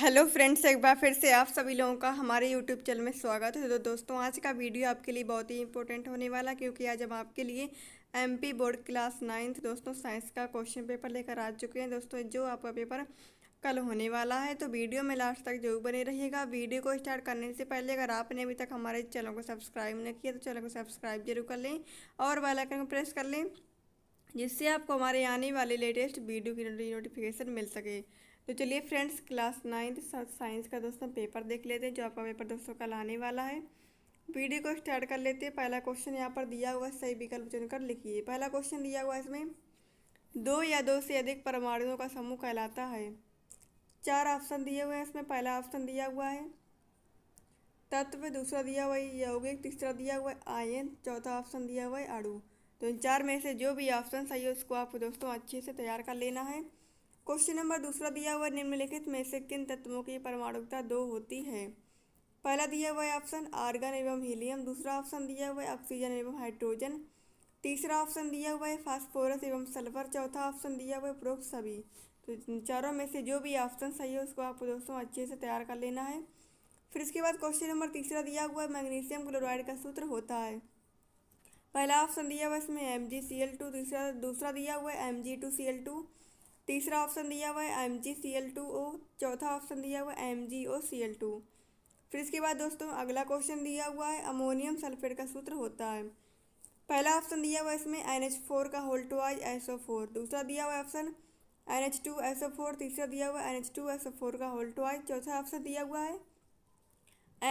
hello friends एक बार फिर से आप सभी लोगों का हमारे यूट्यूब चैनल में स्वागत है तो दोस्तों आज का वीडियो आपके लिए बहुत ही इंपॉर्टेंट होने वाला क्योंकि आज हम आपके लिए एमपी बोर्ड क्लास नाइन्थ दोस्तों साइंस का क्वेश्चन पेपर लेकर आ चुके हैं दोस्तों जो आपका पेपर कल होने वाला है तो वीडियो में लास्ट तक जरूर बने रहिएगा वीडियो को स्टार्ट करने से पहले अगर आपने अभी तक हमारे चैनल को सब्सक्राइब नहीं किया तो चैनल को सब्सक्राइब जरूर कर लें और बेलाइकन को प्रेस कर लें जिससे आपको हमारे आने वाले लेटेस्ट वीडियो की नोटिफिकेशन मिल सके तो चलिए फ्रेंड्स क्लास नाइन्थ साइंस का दोस्तों पेपर देख लेते हैं जो आपका पेपर दोस्तों कल आने वाला है वीडियो को स्टार्ट कर लेते हैं पहला क्वेश्चन यहाँ पर दिया हुआ सही विकल्प चुनकर लिखिए पहला क्वेश्चन दिया हुआ है इसमें दो या दो से अधिक परमाणुओं का समूह कहलाता है चार ऑप्शन दिए हुए हैं इसमें पहला ऑप्शन दिया हुआ है तत्व दूसरा दिया हुआ है यौगिक तीसरा दिया हुआ है आयन चौथा ऑप्शन दिया हुआ है अड़ू तो इन चार में से जो भी ऑप्शन सही है उसको आपको दोस्तों अच्छे से तैयार कर लेना है क्वेश्चन नंबर दूसरा दिया हुआ निम्नलिखित में से किन तत्वों की परमाणुकता दो होती है पहला दिया हुआ है ऑप्शन आर्गन एवं हीलियम दूसरा ऑप्शन दिया हुआ है ऑक्सीजन एवं हाइड्रोजन तीसरा ऑप्शन दिया हुआ है फास्फोरस एवं सल्फर चौथा ऑप्शन दिया हुआ है प्रोक्स सभी तो चारों में से जो भी ऑप्शन सही है उसको आपको दोस्तों अच्छे से तैयार कर लेना है फिर इसके बाद क्वेश्चन नंबर तीसरा दिया हुआ है मैग्नीशियम क्लोराइड का सूत्र होता है पहला ऑप्शन दिया हुआ है इसमें M G C L two तीसरा दूसरा दिया हुआ है M G two C L two तीसरा ऑप्शन दिया हुआ है M G C L two O चौथा ऑप्शन दिया हुआ है M G O C L two फिर इसके बाद दोस्तों अगला क्वेश्चन दिया हुआ है अमोनियम सल्फेट का सूत्र होता है पहला ऑप्शन दिया हुआ है इसमें एन एच फोर का होल टू आज एस ओ फोर दूसरा दिया हुआ option N H two S O four तीसरा दिया हुआ N H two S O four का होल टू आज चौथा ऑप्शन दिया हुआ है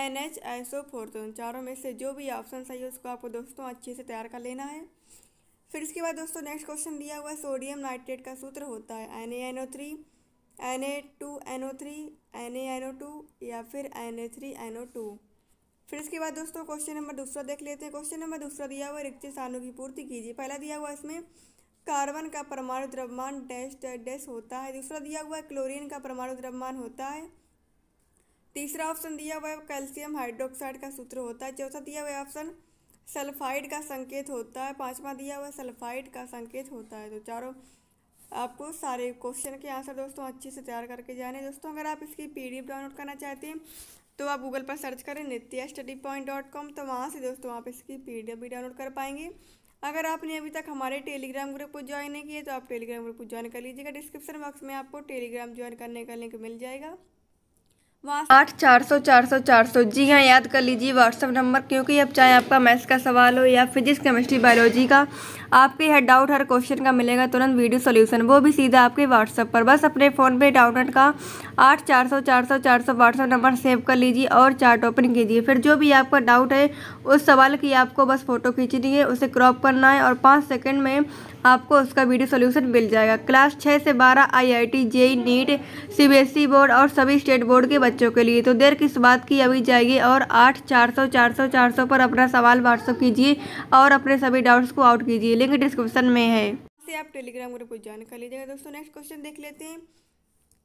N H S O four तो उन चारों में से जो भी ऑप्शन सही है उसको आपको दोस्तों अच्छे से तैयार कर लेना है फिर इसके बाद दोस्तों नेक्स्ट क्वेश्चन दिया हुआ है सोडियम नाइट्रेट का सूत्र होता है N A N O three N A two N O three N A N O two या फिर N A three N O two फिर इसके बाद दोस्तों क्वेश्चन नंबर दूसरा देख लेते हैं क्वेश्चन नंबर दूसरा दिया हुआ रिक्त स्थानों की पूर्ति कीजिए पहला दिया हुआ इसमें कार्बन का परमाणु द्रव्यमान डैश डैश होता है दूसरा दिया हुआ है क्लोरीन का परमाणु द्रव्यमान होता है तीसरा ऑप्शन दिया हुआ है कैल्शियम हाइड्रोक्साइड का सूत्र होता है चौथा दिया हुआ है ऑप्शन सल्फाइड का संकेत होता है पांचवा दिया हुआ सल्फाइड का संकेत होता है तो चारों आपको सारे क्वेश्चन के आंसर दोस्तों अच्छे से तैयार करके जाने दोस्तों अगर आप इसकी पीडीएफ डाउनलोड करना चाहते हैं तो आप गूगल पर सर्च करें Nitya study point dot com तो वहाँ से दोस्तों आप इसकी पीडीएफ भी डाउनलोड कर पाएंगे अगर आपने अभी तक हमारे टेलीग्राम ग्रुप को ज्वाइन नहीं किया तो आप टेलीग्राम ग्रुप को ज्वाइन कर लीजिएगा डिस्क्रिप्शन बॉक्स में आपको टेलीग्राम ज्वाइन करने का लिंक मिल जाएगा आठ चार सौ चार सौ चार सौ जी हाँ याद कर लीजिए व्हाट्सअप नंबर क्योंकि अब चाहे आपका मैथ्स का सवाल हो या फिजिक्स केमिस्ट्री बायोलॉजी का आपके हर डाउट हर क्वेश्चन का मिलेगा तुरंत वीडियो सोल्यूशन वो भी सीधा आपके व्हाट्सअप पर बस अपने फ़ोन पे डाउनलोड का आठ चार सौ चार सौ चार सौ व्हाट्सअप नंबर सेव कर लीजिए और चार्ट ओपन कीजिए फिर जो भी आपका डाउट है उस सवाल की आपको बस फ़ोटो खींचनी है उसे क्रॉप करना है और पाँच सेकेंड में आपको उसका वीडियो सोल्यूशन मिल जाएगा क्लास छः से बारह I I T JEE NEET C B S E board और सभी स्टेट बोर्ड के बच्चे बच्चों के लिए तो देर किस बात की अभी जाइए और आठ चार सौ चार सौ चार सौ पर अपना सवाल व्हाट्सअप कीजिए और अपने सभी डाउट्स को आउट कीजिए लिंक डिस्क्रिप्शन में है से आप टेलीग्राम ग्रुप को ज्वाइन कर लीजिएगा दोस्तों नेक्स्ट क्वेश्चन देख लेते हैं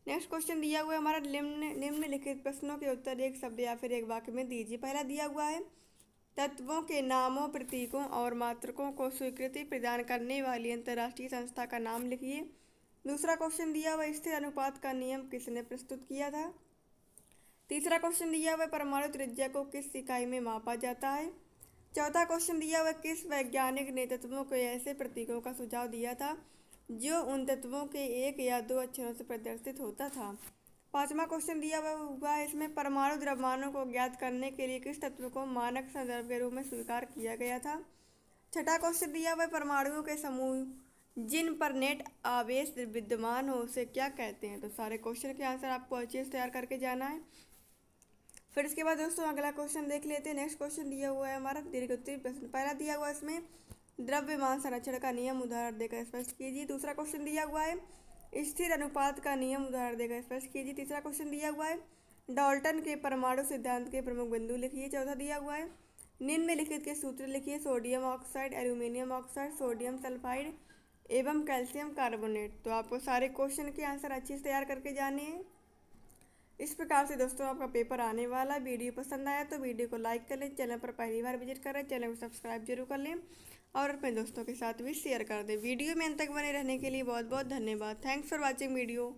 नेक्स्ट क्वेश्चन दिया हुआ है हमारा निम्न निम्नलिखित प्रश्नों के उत्तर एक शब्द या फिर एक वाक्य में दीजिए पहला दिया हुआ है तत्वों के नामों प्रतीकों और मात्रकों को स्वीकृति प्रदान करने वाली अंतर्राष्ट्रीय संस्था का नाम लिखिए दूसरा क्वेश्चन दिया हुआ स्थिर अनुपात का नियम किसने प्रस्तुत किया था तीसरा क्वेश्चन दिया हुआ परमाणु त्रिज्या को किस इकाई में मापा जाता है चौथा क्वेश्चन दिया हुआ किस वैज्ञानिक ने तत्वों को ऐसे प्रतीकों का सुझाव दिया था जो उन तत्वों के एक या दो अक्षरों से प्रदर्शित होता था पांचवा क्वेश्चन दिया हुआ हुआ है इसमें परमाणु द्रव्यमानों को ज्ञात करने के लिए किस तत्व को मानक संदर्भ के रूप में स्वीकार किया गया था छठा क्वेश्चन दिया हुआ परमाणुओं के समूह जिन पर नेट आवेश विद्यमान हो उसे क्या कहते हैं तो सारे क्वेश्चन के आंसर आपको अच्छे से तैयार करके जाना है फिर इसके बाद दोस्तों अगला क्वेश्चन देख लेते हैं नेक्स्ट क्वेश्चन दिया हुआ है हमारा दीर्घ उत्तरी प्रश्न पहला दिया हुआ है इसमें द्रव्यमान संरक्षण का नियम उदाहरण देकर स्पष्ट कीजिए दूसरा क्वेश्चन दिया हुआ है स्थिर अनुपात का नियम उदाहरण देकर स्पष्ट कीजिए तीसरा क्वेश्चन दिया हुआ है डॉल्टन के परमाणु सिद्धांत के प्रमुख बिंदु लिखिए चौथा दिया हुआ है निम्न लिखित के सूत्र लिखिए sodium oxide aluminium oxide sodium sulphide एवं कैल्शियम कार्बोनेट तो आपको सारे क्वेश्चन के आंसर अच्छे से तैयार करके जाने हैं इस प्रकार से दोस्तों आपका पेपर आने वाला वीडियो पसंद आया तो वीडियो को लाइक कर लें चैनल पर पहली बार विजिट करें चैनल को सब्सक्राइब जरूर कर लें और अपने दोस्तों के साथ भी शेयर कर दें वीडियो में अंत तक बने रहने के लिए बहुत बहुत धन्यवाद थैंक्स फॉर वॉचिंग वीडियो